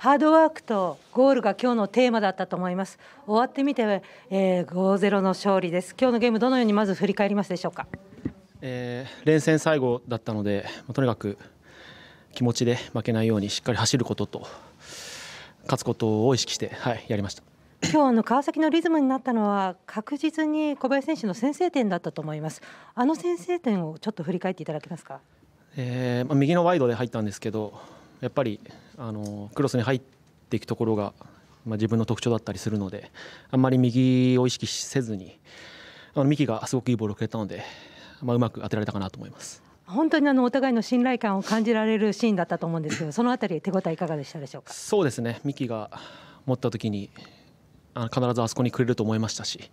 ハードワークとゴールが今日のテーマだったと思います。終わってみて、えー、5-0の勝利です。今日のゲームどのようにまず振り返りますでしょうか。えー、連戦最後だったので、まあ、とにかく気持ちで負けないようにしっかり走ることと勝つことを意識して、はい、やりました。今日の川崎のリズムになったのは確実に小林選手の先制点だったと思います。あの先制点をちょっと振り返っていただけますか。えー、まあ、右のワイドで入ったんですけど、やっぱりあのクロスに入っていくところが、まあ、自分の特徴だったりするのであんまり右を意識せずにあのミキがすごくいいボールをくれたので、まあ、うまく当てられたかなと思います。本当にあのお互いの信頼感を感じられるシーンだったと思うんですけど、そのあたり手応えいかがでしたでしょうか。そうですね。ミキが持った時にあの必ずあそこにくれると思いましたし。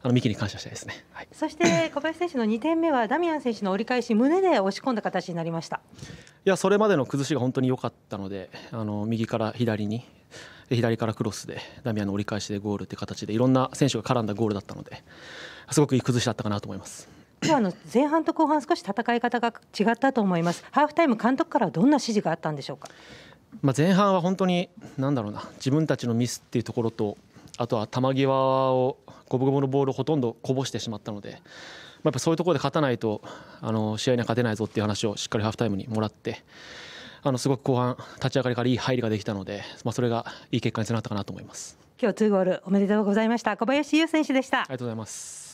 あのミキに感謝したいですね、はい、そして小林選手の2点目はダミアン選手の折り返し胸で押し込んだ形になりましたやそれまでの崩しが本当に良かったのであの右から左に左からクロスでダミアンの折り返しでゴールって形でいろんな選手が絡んだゴールだったのですごくいい崩しだったかなと思います。今日あの前半と後半少し戦い方が違ったと思います。ハーフタイム監督からはどんな指示があったんでしょうか。まあ前半は本当に何だろうな自分たちのミスっていうところとあとは球際を五分五分のボールをほとんどこぼしてしまったので、まやっぱそういうところで勝たないとあの試合には勝てないぞっていう話をしっかりハーフタイムにもらってあのすごく後半立ち上がりからいい入りができたので、まあ、それがいい結果につながったかなと思います今日2ゴールおめでとうございました小林優選手でしたありがとうございます